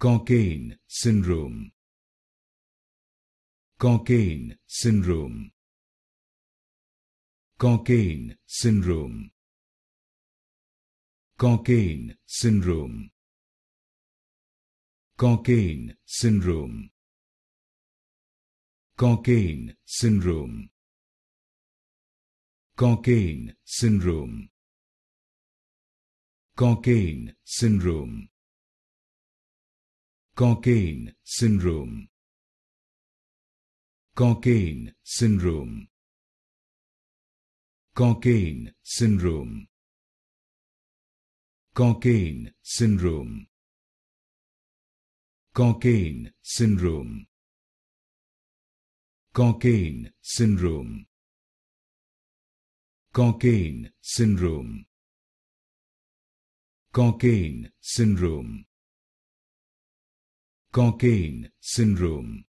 Cocaine syndrome. Cocaine syndrome. Cocaine syndrome. Cocaine syndrome. Cocaine syndrome. Cocaine syndrome. Cocaine syndrome. Cocaine syndrome. Cocaine syndrome. Cocaine syndrome. Cocaine syndrome. Cocaine syndrome. Cocaine syndrome. Cocaine syndrome. Cocaine syndrome. Cocaine syndrome. Cocaine syndrome